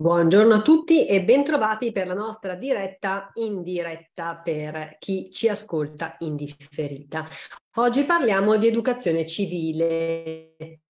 Buongiorno a tutti e bentrovati per la nostra diretta in diretta per chi ci ascolta in differita. Oggi parliamo di educazione civile,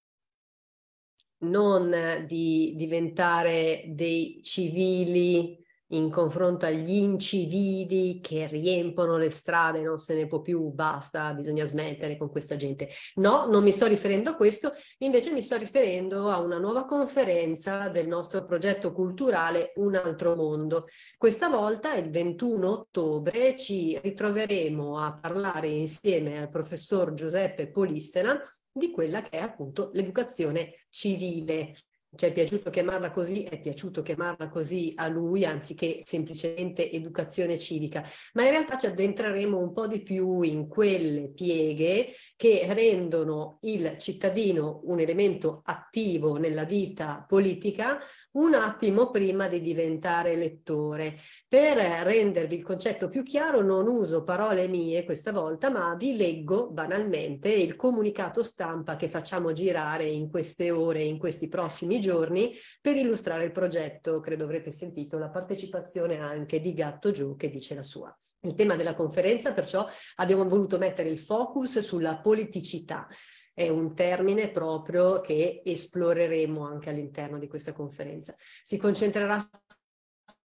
non di diventare dei civili in confronto agli incivili che riempono le strade, non se ne può più, basta, bisogna smettere con questa gente. No, non mi sto riferendo a questo, invece mi sto riferendo a una nuova conferenza del nostro progetto culturale Un altro mondo. Questa volta, il 21 ottobre, ci ritroveremo a parlare insieme al professor Giuseppe Polistena di quella che è appunto l'educazione civile, ci cioè, è piaciuto chiamarla così, è piaciuto chiamarla così a lui anziché semplicemente educazione civica, ma in realtà ci addentreremo un po' di più in quelle pieghe che rendono il cittadino un elemento attivo nella vita politica un attimo prima di diventare elettore. Per rendervi il concetto più chiaro non uso parole mie questa volta, ma vi leggo banalmente il comunicato stampa che facciamo girare in queste ore, in questi prossimi giorni per illustrare il progetto, credo avrete sentito la partecipazione anche di Gatto Giù che dice la sua. Il tema della conferenza perciò abbiamo voluto mettere il focus sulla politicità, è un termine proprio che esploreremo anche all'interno di questa conferenza. Si concentrerà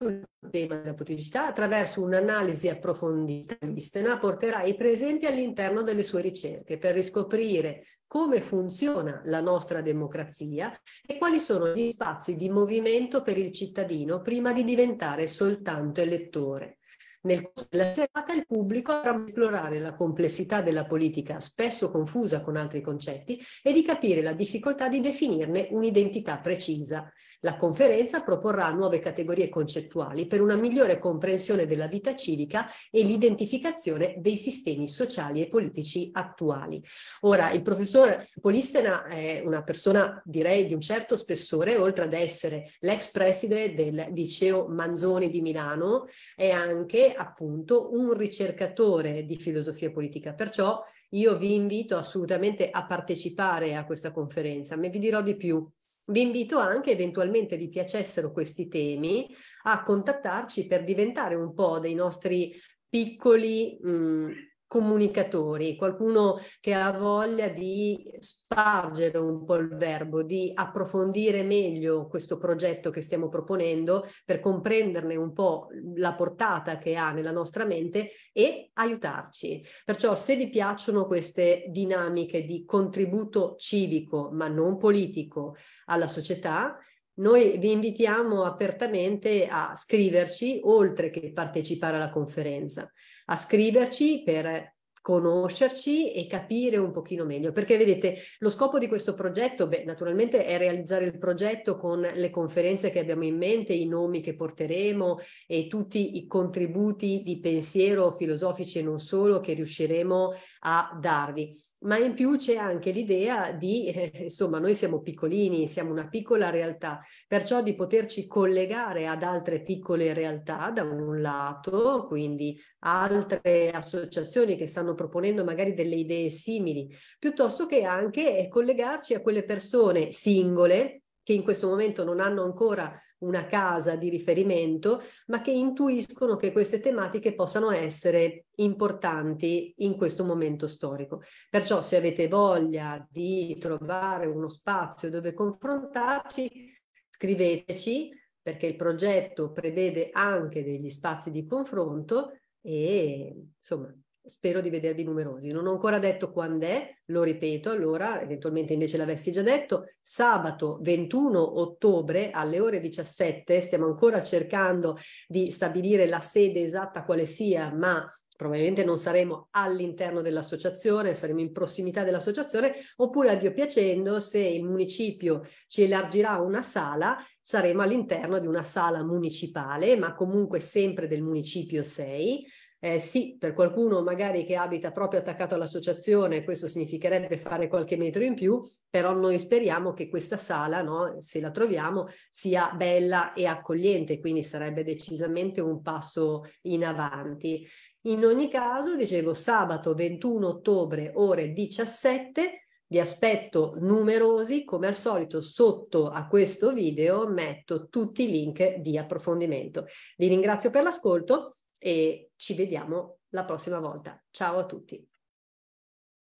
sul tema della pubblicità attraverso un'analisi approfondita di Stena porterà i presenti all'interno delle sue ricerche per riscoprire come funziona la nostra democrazia e quali sono gli spazi di movimento per il cittadino prima di diventare soltanto elettore. Nel corso della serata il pubblico avrà esplorare la complessità della politica, spesso confusa con altri concetti, e di capire la difficoltà di definirne un'identità precisa. La conferenza proporrà nuove categorie concettuali per una migliore comprensione della vita civica e l'identificazione dei sistemi sociali e politici attuali. Ora, il professor Polistena è una persona, direi, di un certo spessore, oltre ad essere l'ex preside del liceo Manzoni di Milano, è anche appunto un ricercatore di filosofia politica. Perciò io vi invito assolutamente a partecipare a questa conferenza, ma vi dirò di più. Vi invito anche eventualmente vi piacessero questi temi a contattarci per diventare un po' dei nostri piccoli mh, comunicatori, qualcuno che ha voglia di spargere un po' il verbo, di approfondire meglio questo progetto che stiamo proponendo per comprenderne un po' la portata che ha nella nostra mente e aiutarci. Perciò se vi piacciono queste dinamiche di contributo civico, ma non politico, alla società, noi vi invitiamo apertamente a scriverci, oltre che partecipare alla conferenza, a scriverci per conoscerci e capire un pochino meglio. Perché vedete, lo scopo di questo progetto, beh, naturalmente è realizzare il progetto con le conferenze che abbiamo in mente, i nomi che porteremo e tutti i contributi di pensiero filosofici e non solo che riusciremo a darvi ma in più c'è anche l'idea di, eh, insomma, noi siamo piccolini, siamo una piccola realtà, perciò di poterci collegare ad altre piccole realtà da un lato, quindi altre associazioni che stanno proponendo magari delle idee simili, piuttosto che anche collegarci a quelle persone singole che in questo momento non hanno ancora una casa di riferimento, ma che intuiscono che queste tematiche possano essere importanti in questo momento storico. Perciò se avete voglia di trovare uno spazio dove confrontarci, scriveteci perché il progetto prevede anche degli spazi di confronto e insomma spero di vedervi numerosi. Non ho ancora detto quando è, lo ripeto allora, eventualmente invece l'avessi già detto, sabato 21 ottobre alle ore 17, stiamo ancora cercando di stabilire la sede esatta quale sia, ma probabilmente non saremo all'interno dell'associazione, saremo in prossimità dell'associazione, oppure a Dio piacendo, se il municipio ci elargirà una sala, saremo all'interno di una sala municipale, ma comunque sempre del municipio 6, eh, sì, per qualcuno magari che abita proprio attaccato all'associazione, questo significherebbe fare qualche metro in più, però noi speriamo che questa sala, no, se la troviamo, sia bella e accogliente, quindi sarebbe decisamente un passo in avanti. In ogni caso, dicevo, sabato 21 ottobre, ore 17, vi aspetto numerosi, come al solito sotto a questo video metto tutti i link di approfondimento. Vi ringrazio per l'ascolto e ci vediamo la prossima volta. Ciao a tutti.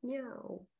Miau.